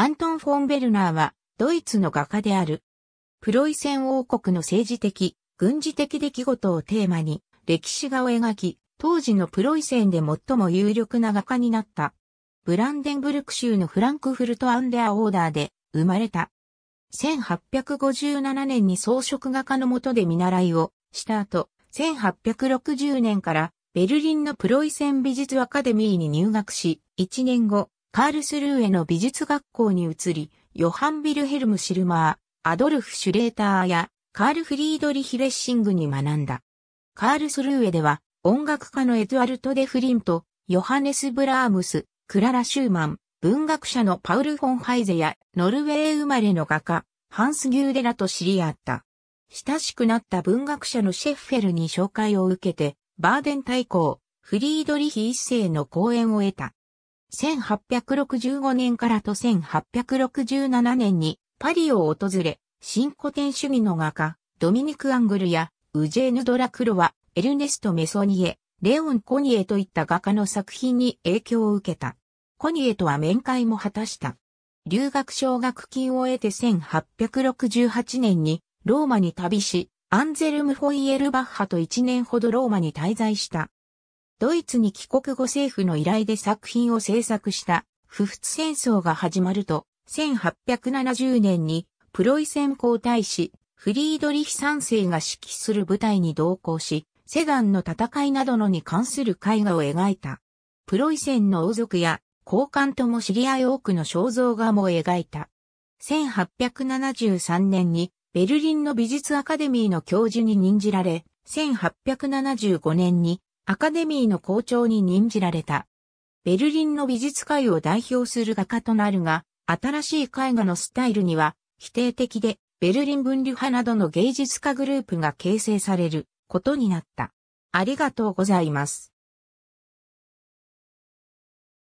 アントン・フォン・ベルナーは、ドイツの画家である。プロイセン王国の政治的、軍事的出来事をテーマに、歴史画を描き、当時のプロイセンで最も有力な画家になった。ブランデンブルク州のフランクフルト・アンデア・オーダーで生まれた。1857年に装飾画家のもとで見習いをした後、1860年からベルリンのプロイセン美術アカデミーに入学し、1年後、カールスルーへの美術学校に移り、ヨハン・ビルヘルム・シルマー、アドルフ・シュレーターやカール・フリードリヒ・レッシングに学んだ。カールスルーエでは音楽家のエドゥアルト・デ・フリント、ヨハネス・ブラームス、クララ・シューマン、文学者のパウル・フォンハイゼやノルウェー生まれの画家、ハンス・ギューデラと知り合った。親しくなった文学者のシェッフェルに紹介を受けて、バーデン大公、フリードリヒ一世の講演を得た。1865年からと1867年にパリを訪れ、新古典主義の画家、ドミニク・アングルや、ウジェーヌ・ドラクロワ、エルネスト・メソニエ、レオン・コニエといった画家の作品に影響を受けた。コニエとは面会も果たした。留学奨学金を得て1868年にローマに旅し、アンゼルム・フォイエルバッハと1年ほどローマに滞在した。ドイツに帰国後政府の依頼で作品を制作した不仏戦争が始まると、1870年にプロイセン皇太子フリードリヒ三世が指揮する部隊に同行し、セダンの戦いなどのに関する絵画を描いた。プロイセンの王族や高官とも知り合い多くの肖像画も描いた。1873年にベルリンの美術アカデミーの教授に任じられ、1875年にアカデミーの校長に任じられた。ベルリンの美術界を代表する画家となるが、新しい絵画のスタイルには否定的で、ベルリン分離派などの芸術家グループが形成されることになった。ありがとうございます。